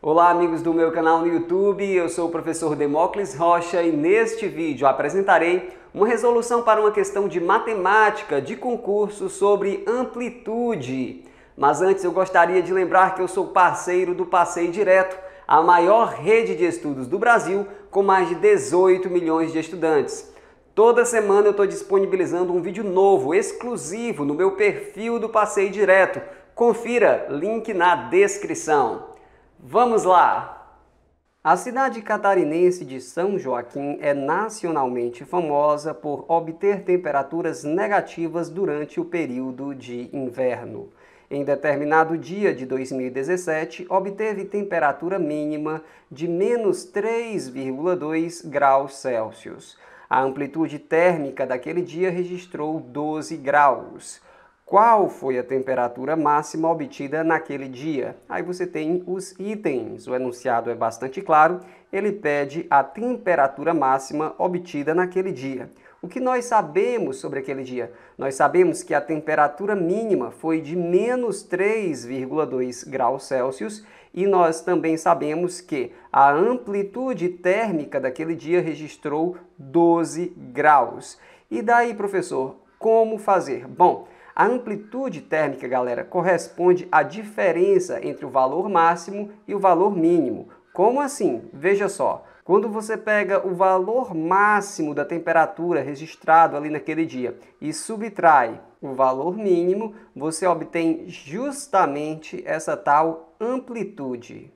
Olá amigos do meu canal no YouTube, eu sou o professor Demócles Rocha e neste vídeo apresentarei uma resolução para uma questão de matemática de concurso sobre amplitude. Mas antes eu gostaria de lembrar que eu sou parceiro do Passeio Direto, a maior rede de estudos do Brasil com mais de 18 milhões de estudantes. Toda semana eu estou disponibilizando um vídeo novo, exclusivo, no meu perfil do Passeio Direto. Confira, link na descrição. Vamos lá! A cidade catarinense de São Joaquim é nacionalmente famosa por obter temperaturas negativas durante o período de inverno. Em determinado dia de 2017, obteve temperatura mínima de menos 3,2 graus Celsius. A amplitude térmica daquele dia registrou 12 graus qual foi a temperatura máxima obtida naquele dia. Aí você tem os itens, o enunciado é bastante claro, ele pede a temperatura máxima obtida naquele dia. O que nós sabemos sobre aquele dia? Nós sabemos que a temperatura mínima foi de menos 3,2 graus Celsius e nós também sabemos que a amplitude térmica daquele dia registrou 12 graus. E daí, professor, como fazer? Bom, a amplitude térmica, galera, corresponde à diferença entre o valor máximo e o valor mínimo. Como assim? Veja só. Quando você pega o valor máximo da temperatura registrado ali naquele dia e subtrai o valor mínimo, você obtém justamente essa tal amplitude.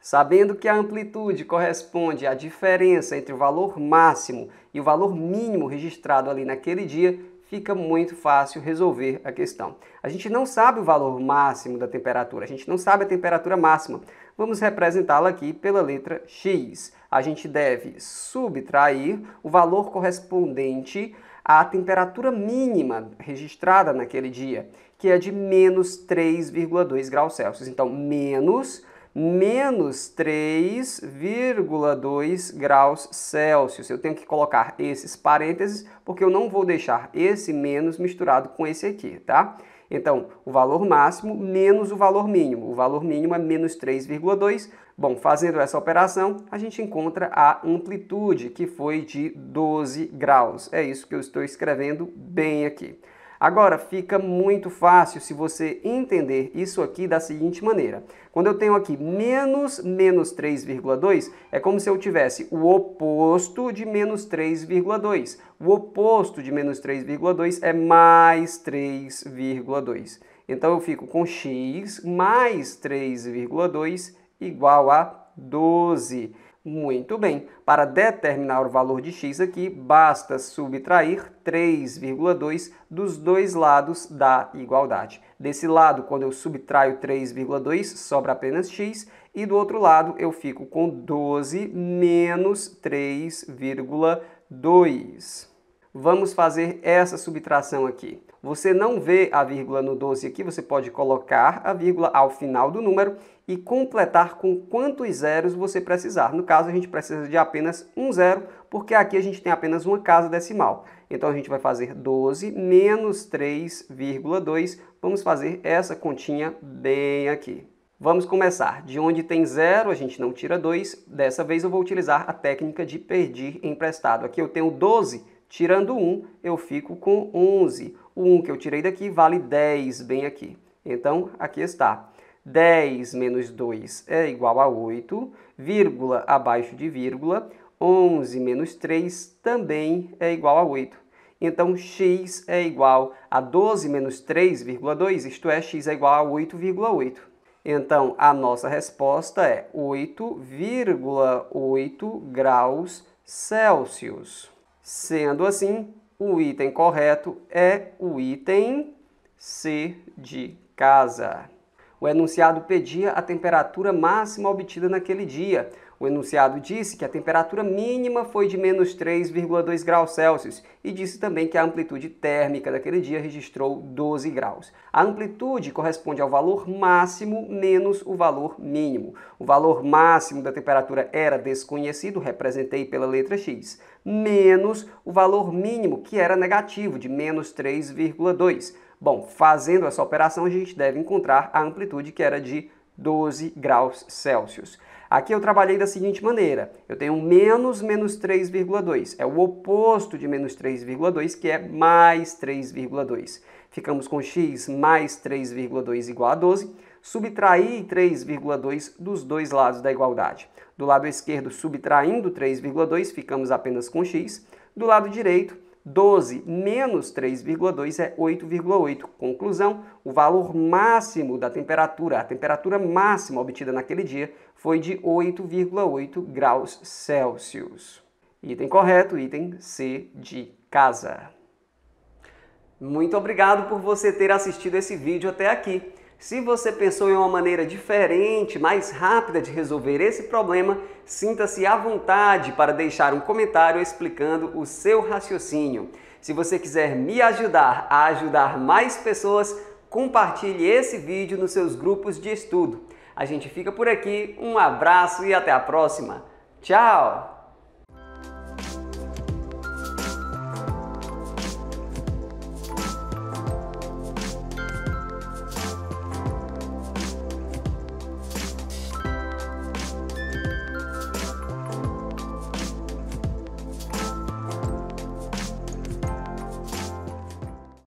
Sabendo que a amplitude corresponde à diferença entre o valor máximo e o valor mínimo registrado ali naquele dia, fica muito fácil resolver a questão. A gente não sabe o valor máximo da temperatura, a gente não sabe a temperatura máxima. Vamos representá-la aqui pela letra x. A gente deve subtrair o valor correspondente à temperatura mínima registrada naquele dia, que é de menos 3,2 graus Celsius. Então, menos menos 3,2 graus Celsius. Eu tenho que colocar esses parênteses porque eu não vou deixar esse menos misturado com esse aqui, tá? Então, o valor máximo menos o valor mínimo. O valor mínimo é menos 3,2. Bom, fazendo essa operação, a gente encontra a amplitude, que foi de 12 graus. É isso que eu estou escrevendo bem aqui. Agora, fica muito fácil se você entender isso aqui da seguinte maneira. Quando eu tenho aqui menos menos 3,2, é como se eu tivesse o oposto de menos 3,2. O oposto de menos 3,2 é mais 3,2. Então, eu fico com x mais 3,2 igual a 12. Muito bem, para determinar o valor de x aqui, basta subtrair 3,2 dos dois lados da igualdade. Desse lado, quando eu subtraio 3,2, sobra apenas x, e do outro lado eu fico com 12 menos 3,2. Vamos fazer essa subtração aqui. Você não vê a vírgula no 12 aqui, você pode colocar a vírgula ao final do número e completar com quantos zeros você precisar. No caso, a gente precisa de apenas um zero, porque aqui a gente tem apenas uma casa decimal. Então, a gente vai fazer 12 menos 3,2. Vamos fazer essa continha bem aqui. Vamos começar. De onde tem zero, a gente não tira 2. Dessa vez eu vou utilizar a técnica de pedir emprestado. Aqui eu tenho 12 Tirando 1, eu fico com 11. O 1 que eu tirei daqui vale 10 bem aqui. Então, aqui está. 10 menos 2 é igual a 8, vírgula abaixo de vírgula. 11 menos 3 também é igual a 8. Então, x é igual a 12 menos 3,2, isto é, x é igual a 8,8. Então, a nossa resposta é 8,8 graus Celsius. Sendo assim, o item correto é o item C de casa. O enunciado pedia a temperatura máxima obtida naquele dia, o enunciado disse que a temperatura mínima foi de menos 3,2 graus Celsius e disse também que a amplitude térmica daquele dia registrou 12 graus. A amplitude corresponde ao valor máximo menos o valor mínimo. O valor máximo da temperatura era desconhecido, representei pela letra X, menos o valor mínimo, que era negativo, de menos 3,2. Bom, fazendo essa operação, a gente deve encontrar a amplitude que era de 12 graus Celsius. Aqui eu trabalhei da seguinte maneira, eu tenho menos menos 3,2, é o oposto de menos 3,2 que é mais 3,2. Ficamos com x mais 3,2 igual a 12, subtrair 3,2 dos dois lados da igualdade. Do lado esquerdo, subtraindo 3,2, ficamos apenas com x. Do lado direito, 12 menos 3,2 é 8,8. Conclusão, o valor máximo da temperatura, a temperatura máxima obtida naquele dia, foi de 8,8 graus Celsius. Item correto, item C de casa. Muito obrigado por você ter assistido esse vídeo até aqui. Se você pensou em uma maneira diferente, mais rápida de resolver esse problema, sinta-se à vontade para deixar um comentário explicando o seu raciocínio. Se você quiser me ajudar a ajudar mais pessoas, compartilhe esse vídeo nos seus grupos de estudo. A gente fica por aqui, um abraço e até a próxima. Tchau!